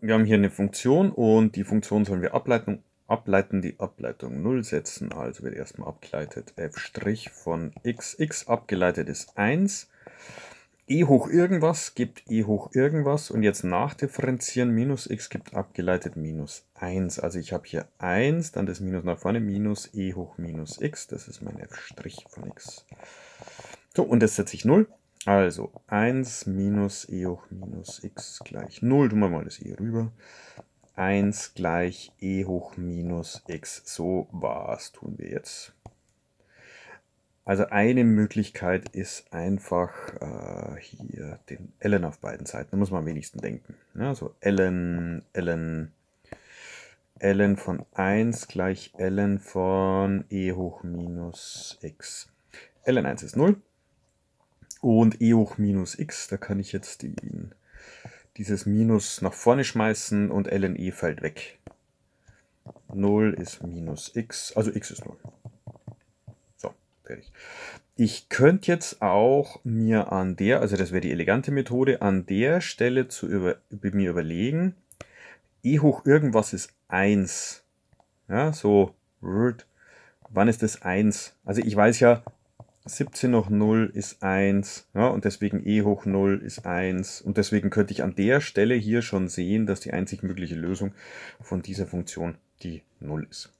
Wir haben hier eine Funktion und die Funktion sollen wir ableiten, ableiten die Ableitung 0 setzen. Also wird erstmal abgeleitet f' von x, x abgeleitet ist 1. e hoch irgendwas gibt e hoch irgendwas und jetzt nachdifferenzieren, minus x gibt abgeleitet minus 1. Also ich habe hier 1, dann das Minus nach vorne, minus e hoch minus x, das ist mein f' von x. So, und das setze ich 0 also 1 minus e hoch minus x gleich 0. Tun wir mal das e rüber. 1 gleich e hoch minus x. So, was tun wir jetzt? Also eine Möglichkeit ist einfach äh, hier den ln auf beiden Seiten. Da muss man am wenigsten denken. Ja, so ln, ln, ln von 1 gleich ln von e hoch minus x. ln 1 ist 0. Und e hoch minus x, da kann ich jetzt den, dieses Minus nach vorne schmeißen und ln e fällt weg. 0 ist minus x, also x ist 0. So, fertig. Ich könnte jetzt auch mir an der, also das wäre die elegante Methode, an der Stelle zu über, mir überlegen, e hoch irgendwas ist 1. Ja, so, wann ist das 1? Also ich weiß ja, 17 hoch 0 ist 1 ja, und deswegen e hoch 0 ist 1 und deswegen könnte ich an der Stelle hier schon sehen, dass die einzig mögliche Lösung von dieser Funktion die 0 ist.